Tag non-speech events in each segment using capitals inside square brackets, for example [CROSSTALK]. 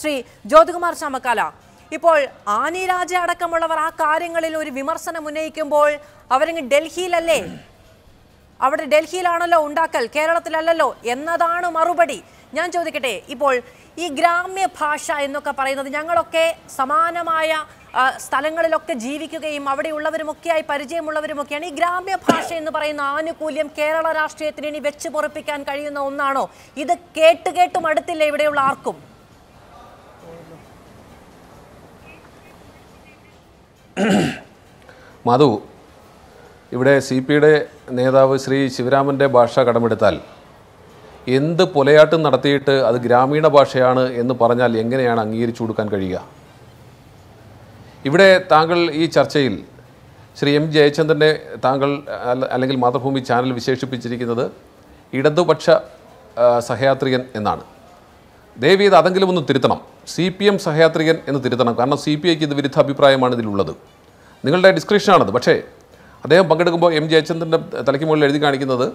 ശ്രീ ജ്യോതികുമാർ ചാമക്കാല ഇപ്പോൾ ആനി രാജ അടക്കമുള്ളവർ ആ കാര്യങ്ങളിൽ ഒരു വിമർശനം ഉന്നയിക്കുമ്പോൾ അവരിങ്ങ് ഡൽഹിയിലല്ലേ അവിടെ ഡൽഹിയിലാണല്ലോ ഉണ്ടാക്കൽ കേരളത്തിലല്ലല്ലോ എന്നതാണ് മറുപടി ഞാൻ ചോദിക്കട്ടെ ഇപ്പോൾ ഈ ഗ്രാമ്യ ഭാഷ എന്നൊക്കെ പറയുന്നത് ഞങ്ങളൊക്കെ സമാനമായ സ്ഥലങ്ങളിലൊക്കെ ജീവിക്കുകയും അവിടെയുള്ളവരുമൊക്കെയായി പരിചയമുള്ളവരുമൊക്കെയാണ് ഈ ഗ്രാമ്യ ഭാഷ എന്ന് പറയുന്ന ആനുകൂല്യം കേരള രാഷ്ട്രീയത്തിന് ഇനി വെച്ച് പൊറപ്പിക്കാൻ കഴിയുന്ന ഒന്നാണോ ഇത് കേട്ട് കേട്ടും അടുത്തില്ല ഇവിടെയുള്ള ആർക്കും [CLEARS THROAT] മധു ഇവിടെ സി പിയുടെ നേതാവ് ശ്രീ ശിവരാമൻ്റെ ഭാഷ കടമെടുത്താൽ എന്ത് പുലയാട്ടും നടത്തിയിട്ട് അത് ഗ്രാമീണ ഭാഷയാണ് എന്ന് പറഞ്ഞാൽ എങ്ങനെയാണ് അംഗീകരിച്ചു കൊടുക്കാൻ കഴിയുക ഇവിടെ താങ്കൾ ഈ ചർച്ചയിൽ ശ്രീ എം ജയചന്ദ്രനെ താങ്കൾ അല്ലെങ്കിൽ മാതൃഭൂമി ചാനൽ വിശേഷിപ്പിച്ചിരിക്കുന്നത് ഇടതുപക്ഷ സഹയാത്രികൻ എന്നാണ് ദേവി ചെയ്ത് അതെങ്കിലും ഒന്ന് തിരുത്തണം സി പി എം സഹയാത്രികൻ എന്ന് തിരുത്തണം കാരണം സി പി ഐക്ക് ഇത് വിരുദ്ധ അഭിപ്രായമാണ് ഇതിലുള്ളത് നിങ്ങളുടെ ഡിസ്ക്രിപ്ഷനാണത് പക്ഷേ അദ്ദേഹം പങ്കെടുക്കുമ്പോൾ എം ജയചന്ദ്രൻ്റെ തലയ്ക്ക് മുകളിൽ എഴുതി കാണിക്കുന്നത്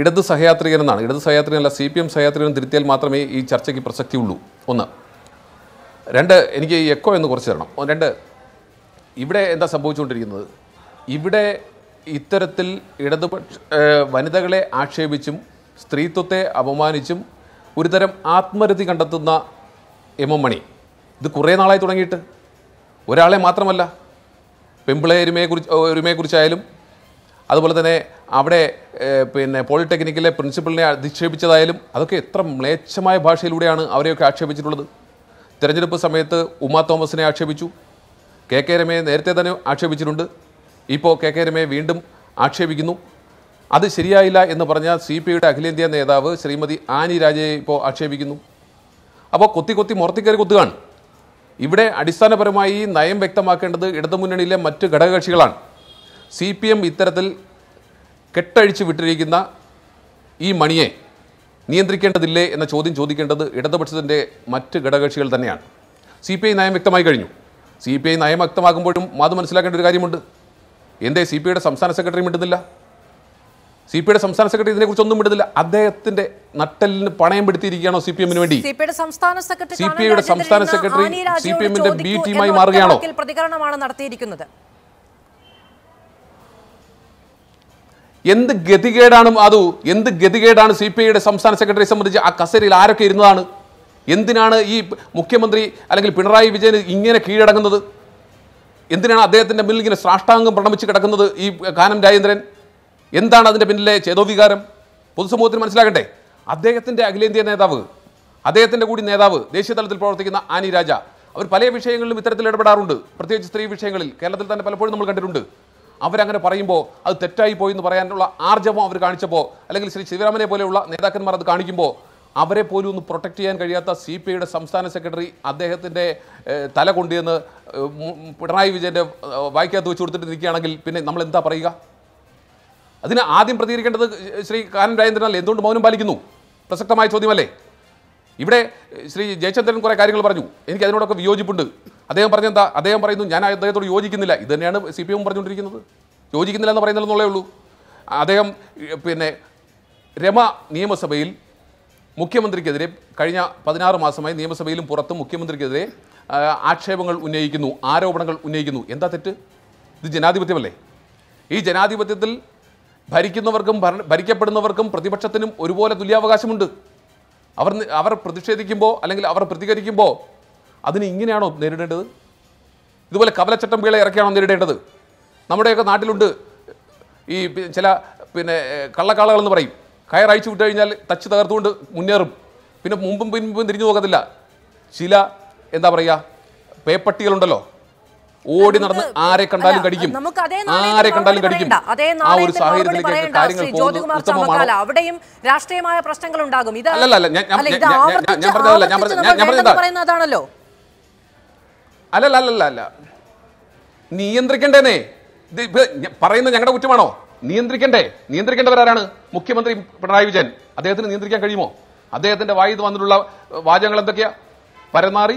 ഇടത് സഹയാത്രികൻ എന്നാണ് ഇടത് സഹയാത്രികനല്ല സി പി എം സഹയാത്രികൻ തിരുത്തിയാൽ മാത്രമേ ഈ ചർച്ചയ്ക്ക് പ്രസക്തിയുള്ളൂ ഒന്ന് രണ്ട് എനിക്ക് ഈ എക്കോ എന്ന് കുറച്ച് തരണം രണ്ട് ഇവിടെ എന്താ സംഭവിച്ചുകൊണ്ടിരിക്കുന്നത് ഇവിടെ ഇത്തരത്തിൽ ഇടതുപക്ഷ വനിതകളെ ആക്ഷേപിച്ചും സ്ത്രീത്വത്തെ അപമാനിച്ചും ഒരു തരം ആത്മരതി കണ്ടെത്തുന്ന എം എം മണി ഇത് കുറേ നാളായി തുടങ്ങിയിട്ട് ഒരാളെ മാത്രമല്ല പെമ്പിളെ കുറിച്ച് എരുമയെക്കുറിച്ചായാലും അതുപോലെ തന്നെ അവിടെ പിന്നെ പോളിടെക്നിക്കിലെ പ്രിൻസിപ്പളിനെ അധിക്ഷേപിച്ചതായാലും അതൊക്കെ എത്ര മ്ലേച്ഛമായ ഭാഷയിലൂടെയാണ് അവരെയൊക്കെ ആക്ഷേപിച്ചിട്ടുള്ളത് തിരഞ്ഞെടുപ്പ് സമയത്ത് ഉമാ തോമസിനെ ആക്ഷേപിച്ചു കെ കെ രമയെ നേരത്തെ തന്നെ ആക്ഷേപിച്ചിട്ടുണ്ട് ഇപ്പോൾ കെ കെ രമയെ വീണ്ടും ആക്ഷേപിക്കുന്നു അത് ശരിയായില്ല എന്ന് പറഞ്ഞ സി പി ഐയുടെ അഖിലേന്ത്യാ നേതാവ് ശ്രീമതി ആനി രാജയെ ഇപ്പോൾ ആക്ഷേപിക്കുന്നു അപ്പോൾ കൊത്തി കൊത്തി മുറത്തിക്കയറി കൊത്തുകയാണ് ഇവിടെ അടിസ്ഥാനപരമായി നയം വ്യക്തമാക്കേണ്ടത് ഇടതുമുന്നണിയിലെ മറ്റ് ഘടകകക്ഷികളാണ് സി പി എം ഇത്തരത്തിൽ കെട്ടഴിച്ച് വിട്ടിരിക്കുന്ന ഈ മണിയെ നിയന്ത്രിക്കേണ്ടതില്ലേ എന്ന ചോദ്യം ചോദിക്കേണ്ടത് ഇടതുപക്ഷത്തിൻ്റെ മറ്റ് ഘടകകക്ഷികൾ തന്നെയാണ് സി പി ഐ നയം വ്യക്തമായി കഴിഞ്ഞു സി പി ഐ നയം വ്യക്തമാക്കുമ്പോഴും അത് മനസ്സിലാക്കേണ്ട ഒരു കാര്യമുണ്ട് എന്തേ സി പി ഐയുടെ സംസ്ഥാന സെക്രട്ടറി മിണ്ടുന്നില്ല സി പി ഐയുടെ സംസ്ഥാന സെക്രട്ടറി ഇതിനെക്കുറിച്ച് ഒന്നും വിടുന്നില്ല അദ്ദേഹത്തിന്റെ നട്ടലിന് പണയം പെടുത്തിയിരിക്കുകയാണോ സി പി എമ്മിന് വേണ്ടി സി പി ഐയുടെ സംസ്ഥാന സെക്രട്ടറി സി പി എമ്മിന്റെ ബി ടീമായി മാറുകയാണോ നടത്തിയിരിക്കുന്നത് എന്ത് ഗതികേടാണ് അതു എന്ത് ഗതികേടാണ് സി പി ഐയുടെ സംസ്ഥാന സെക്രട്ടറിയെ സംബന്ധിച്ച് ആ കസേരയിൽ ആരൊക്കെ ഇരുന്നതാണ് എന്തിനാണ് ഈ മുഖ്യമന്ത്രി അല്ലെങ്കിൽ പിണറായി വിജയൻ ഇങ്ങനെ കീഴടങ്ങുന്നത് എന്തിനാണ് അദ്ദേഹത്തിന്റെ മുന്നിൽ ഇങ്ങനെ സാഷ്ടാംഗം പ്രണമിച്ച് കിടക്കുന്നത് ഈ കാനം രാജേന്ദ്രൻ എന്താണ് അതിൻ്റെ പിന്നിലെ ചേതോവികാരം പൊതുസമൂഹത്തിന് മനസ്സിലാകണ്ടേ അദ്ദേഹത്തിൻ്റെ അഖിലേന്ത്യാ നേതാവ് അദ്ദേഹത്തിൻ്റെ കൂടി നേതാവ് ദേശീയ തലത്തിൽ പ്രവർത്തിക്കുന്ന ആനി രാജ അവർ പല വിഷയങ്ങളിലും ഇത്തരത്തിൽ ഇടപെടാറുണ്ട് പ്രത്യേകിച്ച് സ്ത്രീ വിഷയങ്ങളിൽ കേരളത്തിൽ തന്നെ പലപ്പോഴും നമ്മൾ കണ്ടിട്ടുണ്ട് അവരങ്ങനെ പറയുമ്പോൾ അത് തെറ്റായി പോയി എന്ന് പറയാനുള്ള ആർജവം അവർ കാണിച്ചപ്പോൾ അല്ലെങ്കിൽ ശ്രീ ശിവരാമനെ പോലെയുള്ള നേതാക്കന്മാർ അത് കാണിക്കുമ്പോൾ അവരെ പോലും ഒന്ന് പ്രൊട്ടക്റ്റ് ചെയ്യാൻ കഴിയാത്ത സി പി ഐയുടെ സംസ്ഥാന സെക്രട്ടറി അദ്ദേഹത്തിൻ്റെ തല കൊണ്ടുവന്ന് പിണറായി വിജയൻ്റെ വായിക്കകത്ത് വെച്ച് കൊടുത്തിട്ട് നിൽക്കുകയാണെങ്കിൽ പിന്നെ നമ്മൾ എന്താ പറയുക അതിന് ആദ്യം പ്രതികരിക്കേണ്ടത് ശ്രീ കാനൻ അല്ലേ എന്തുകൊണ്ട് മൗനം പാലിക്കുന്നു പ്രസക്തമായ ചോദ്യമല്ലേ ഇവിടെ ശ്രീ ജയചന്ദ്രൻ കുറേ കാര്യങ്ങൾ പറഞ്ഞു എനിക്ക് അതിനോടൊക്കെ വിയോജിപ്പുണ്ട് അദ്ദേഹം എന്താ അദ്ദേഹം പറയുന്നു ഞാൻ അദ്ദേഹത്തോട് യോജിക്കുന്നില്ല ഇത് തന്നെയാണ് സി പി എം പറഞ്ഞുകൊണ്ടിരിക്കുന്നത് യോജിക്കുന്നില്ല എന്ന് പറയുന്നില്ലെന്നുള്ളേ ഉള്ളൂ അദ്ദേഹം പിന്നെ രമ നിയമസഭയിൽ മുഖ്യമന്ത്രിക്കെതിരെ കഴിഞ്ഞ പതിനാറ് മാസമായി നിയമസഭയിലും പുറത്തും മുഖ്യമന്ത്രിക്കെതിരെ ആക്ഷേപങ്ങൾ ഉന്നയിക്കുന്നു ആരോപണങ്ങൾ ഉന്നയിക്കുന്നു എന്താ തെറ്റ് ഇത് ജനാധിപത്യമല്ലേ ഈ ജനാധിപത്യത്തിൽ ഭരിക്കുന്നവർക്കും ഭരിക്കപ്പെടുന്നവർക്കും പ്രതിപക്ഷത്തിനും ഒരുപോലെ തുല്യാവകാശമുണ്ട് അവർ അവർ പ്രതിഷേധിക്കുമ്പോൾ അല്ലെങ്കിൽ അവർ പ്രതികരിക്കുമ്പോൾ അതിന് ഇങ്ങനെയാണോ നേരിടേണ്ടത് ഇതുപോലെ കവലച്ചട്ടം വീളെ ഇറക്കിയാണോ നേരിടേണ്ടത് നമ്മുടെയൊക്കെ നാട്ടിലുണ്ട് ഈ ചില പിന്നെ കള്ളക്കാളകളെന്ന് പറയും കയർ അഴിച്ചു വിട്ട് കഴിഞ്ഞാൽ തച്ച് തകർത്തുകൊണ്ട് മുന്നേറും പിന്നെ മുമ്പും പിൻപും തിരിഞ്ഞു പോകത്തില്ല ചില എന്താ പറയുക പേപ്പട്ടികളുണ്ടല്ലോ ഓടി നടന്ന് ആരെ കണ്ടാലും കടിക്കും ആരെ കണ്ടാലും കടിക്കും ആ ഒരു സാഹചര്യത്തിലേക്ക് കാര്യങ്ങൾ അവിടെയും രാഷ്ട്രീയമായ പ്രശ്നങ്ങൾ ഉണ്ടാകും ഇത് അല്ലല്ല ഞാൻ പറഞ്ഞതല്ല ഞാൻ പറഞ്ഞതാണല്ലോ അല്ലല്ല അല്ലല്ല അല്ല നിയന്ത്രിക്കണ്ടേനെ ഇത് പറയുന്നത് ഞങ്ങളുടെ കുറ്റമാണോ നിയന്ത്രിക്കണ്ടേ നിയന്ത്രിക്കേണ്ടവരാരാണ് മുഖ്യമന്ത്രി പിണറായി വിജയൻ അദ്ദേഹത്തിന് നിയന്ത്രിക്കാൻ കഴിയുമോ അദ്ദേഹത്തിന്റെ വായിൽ വന്നിട്ടുള്ള വാചകങ്ങൾ എന്തൊക്കെയാ പരമാറി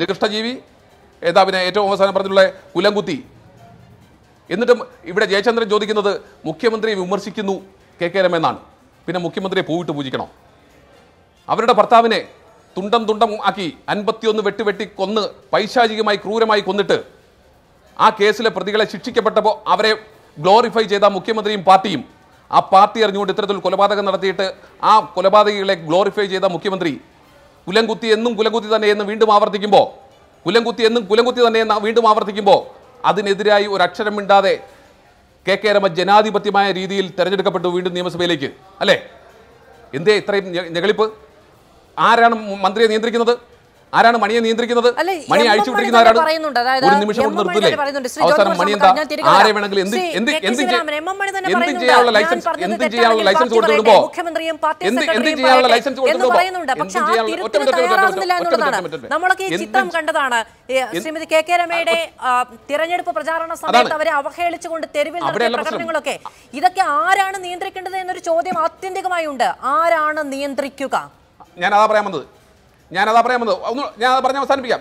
നികൃഷ്ടജീവി ഏതാ പിന്നെ ഏറ്റവും അവസാനം പറഞ്ഞിട്ടുള്ള കുലംകുത്തി എന്നിട്ടും ഇവിടെ ജയചന്ദ്രൻ ചോദിക്കുന്നത് മുഖ്യമന്ത്രിയെ വിമർശിക്കുന്നു കെ കെ രമെന്നാണ് പിന്നെ മുഖ്യമന്ത്രിയെ പൂവിട്ട് പൂജിക്കണം അവരുടെ ഭർത്താവിനെ തുണ്ടം തുണ്ടം ആക്കി അൻപത്തിയൊന്ന് വെട്ടി വെട്ടി കൊന്ന് പൈശാചികമായി ക്രൂരമായി കൊന്നിട്ട് ആ കേസിലെ പ്രതികളെ ശിക്ഷിക്കപ്പെട്ടപ്പോൾ അവരെ ഗ്ലോറിഫൈ ചെയ്ത മുഖ്യമന്ത്രിയും പാർട്ടിയും ആ പാർട്ടി അറിഞ്ഞുകൊണ്ട് ഇത്തരത്തിൽ കൊലപാതകം നടത്തിയിട്ട് ആ കൊലപാതകികളെ ഗ്ലോറിഫൈ ചെയ്ത മുഖ്യമന്ത്രി കുലംകുത്തി എന്നും കുലംകുത്തി തന്നെ എന്ന് വീണ്ടും ആവർത്തിക്കുമ്പോൾ കുലംകുത്തി എന്നും കുലംകുത്തി തന്നെ വീണ്ടും ആവർത്തിക്കുമ്പോൾ അതിനെതിരായി ഒരു അക്ഷരം മിണ്ടാതെ കെ കെ രമ ജനാധിപത്യമായ രീതിയിൽ തെരഞ്ഞെടുക്കപ്പെട്ടു വീണ്ടും നിയമസഭയിലേക്ക് അല്ലേ എന്തേ ഇത്രയും ഞെളിപ്പ് ആരാണ് മന്ത്രിയെ നിയന്ത്രിക്കുന്നത് ആരാണ് മണിയെ നിയന്ത്രിക്കുന്നത് മണി അഴിച്ചു ആരാണ് ഒരു നിമിഷം മണി ആരെ എന്ത് എന്ത് എന്ത് ലൈസൻസ് എന്ത് ലൈസൻസ് നമ്മളൊക്കെ കണ്ടതാണ് ശ്രീമതി കെ കെ രമയുടെ തിരഞ്ഞെടുപ്പ് പ്രചാരണ സമയത്ത് അവരെ അവഹേളിച്ചുകൊണ്ട് തെരുവിൽ പ്രകടനങ്ങളൊക്കെ ഇതൊക്കെ ആരാണ് നിയന്ത്രിക്കേണ്ടത് എന്നൊരു ചോദ്യം ആത്യന്തികമായി ഉണ്ട് ആരാണ് നിയന്ത്രിക്കുക ഞാൻ അതാ പറയാൻ വന്നത് ഞാനതാ പറയാൻ വന്നത് ഒന്ന് ഞാൻ പറഞ്ഞ് അവസാനിപ്പിക്കാം